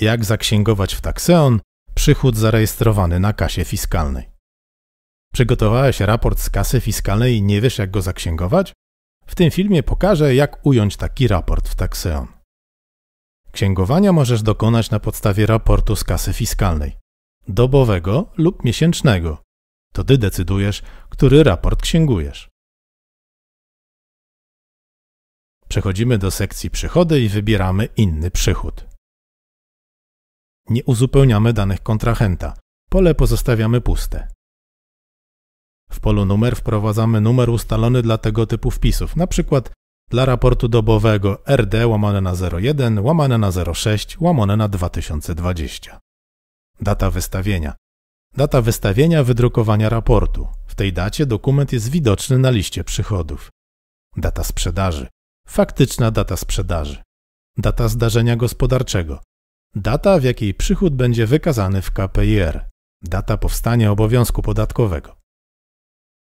Jak zaksięgować w Takseon przychód zarejestrowany na kasie fiskalnej? Przygotowałeś raport z kasy fiskalnej i nie wiesz, jak go zaksięgować? W tym filmie pokażę, jak ująć taki raport w Takseon. Księgowania możesz dokonać na podstawie raportu z kasy fiskalnej, dobowego lub miesięcznego. To ty decydujesz, który raport księgujesz. Przechodzimy do sekcji przychody i wybieramy inny przychód. Nie uzupełniamy danych kontrahenta. Pole pozostawiamy puste. W polu numer wprowadzamy numer ustalony dla tego typu wpisów, np. dla raportu dobowego RD łamane na 01, łamane na 06, łamane na 2020. Data wystawienia. Data wystawienia wydrukowania raportu. W tej dacie dokument jest widoczny na liście przychodów. Data sprzedaży. Faktyczna data sprzedaży. Data zdarzenia gospodarczego data, w jakiej przychód będzie wykazany w KPIR, data powstania obowiązku podatkowego.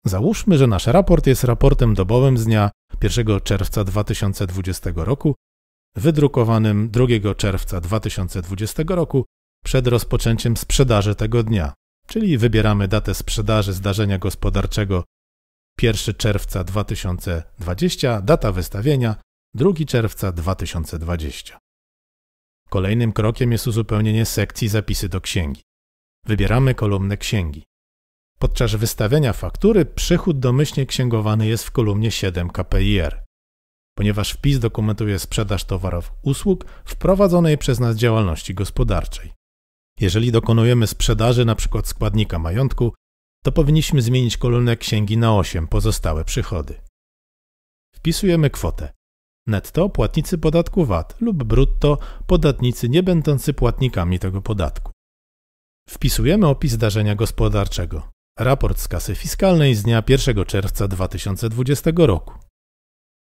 Załóżmy, że nasz raport jest raportem dobowym z dnia 1 czerwca 2020 roku, wydrukowanym 2 czerwca 2020 roku przed rozpoczęciem sprzedaży tego dnia, czyli wybieramy datę sprzedaży zdarzenia gospodarczego 1 czerwca 2020, data wystawienia 2 czerwca 2020. Kolejnym krokiem jest uzupełnienie sekcji zapisy do księgi. Wybieramy kolumnę księgi. Podczas wystawienia faktury przychód domyślnie księgowany jest w kolumnie 7 KPIR. Ponieważ wpis dokumentuje sprzedaż towarów usług w prowadzonej przez nas działalności gospodarczej. Jeżeli dokonujemy sprzedaży np. składnika majątku, to powinniśmy zmienić kolumnę księgi na 8 pozostałe przychody. Wpisujemy kwotę Netto płatnicy podatku VAT lub brutto podatnicy nie będący płatnikami tego podatku. Wpisujemy opis zdarzenia gospodarczego. Raport z kasy fiskalnej z dnia 1 czerwca 2020 roku.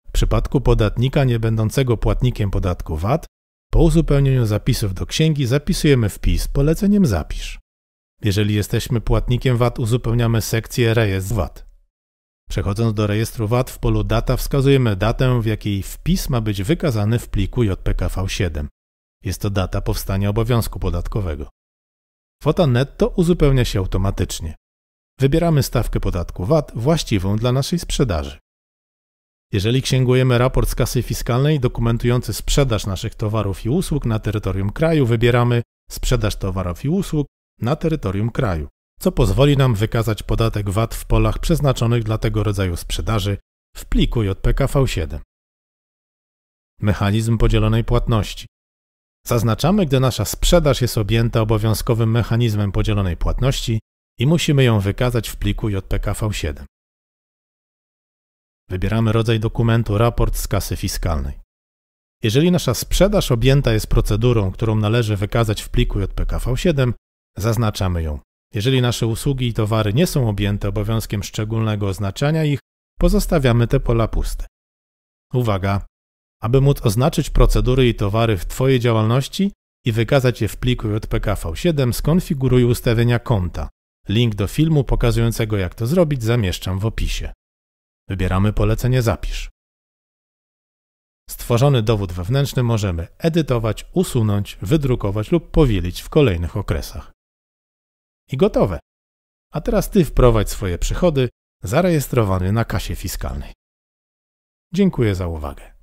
W przypadku podatnika nie będącego płatnikiem podatku VAT, po uzupełnieniu zapisów do księgi zapisujemy wpis poleceniem zapisz. Jeżeli jesteśmy płatnikiem VAT, uzupełniamy sekcję Rejestr VAT. Przechodząc do rejestru VAT w polu data wskazujemy datę, w jakiej wpis ma być wykazany w pliku JPKV7. Jest to data powstania obowiązku podatkowego. Kwota netto uzupełnia się automatycznie. Wybieramy stawkę podatku VAT właściwą dla naszej sprzedaży. Jeżeli księgujemy raport z kasy fiskalnej dokumentujący sprzedaż naszych towarów i usług na terytorium kraju, wybieramy sprzedaż towarów i usług na terytorium kraju co pozwoli nam wykazać podatek VAT w polach przeznaczonych dla tego rodzaju sprzedaży w pliku jpkv 7 Mechanizm podzielonej płatności. Zaznaczamy, gdy nasza sprzedaż jest objęta obowiązkowym mechanizmem podzielonej płatności i musimy ją wykazać w pliku jpkv 7 Wybieramy rodzaj dokumentu raport z kasy fiskalnej. Jeżeli nasza sprzedaż objęta jest procedurą, którą należy wykazać w pliku jpkv 7 zaznaczamy ją. Jeżeli nasze usługi i towary nie są objęte obowiązkiem szczególnego oznaczania ich, pozostawiamy te pola puste. Uwaga! Aby móc oznaczyć procedury i towary w Twojej działalności i wykazać je w pliku JPKV7, skonfiguruj ustawienia konta. Link do filmu pokazującego jak to zrobić zamieszczam w opisie. Wybieramy polecenie Zapisz. Stworzony dowód wewnętrzny możemy edytować, usunąć, wydrukować lub powielić w kolejnych okresach i gotowe. A teraz ty wprowadź swoje przychody zarejestrowane na kasie fiskalnej. Dziękuję za uwagę.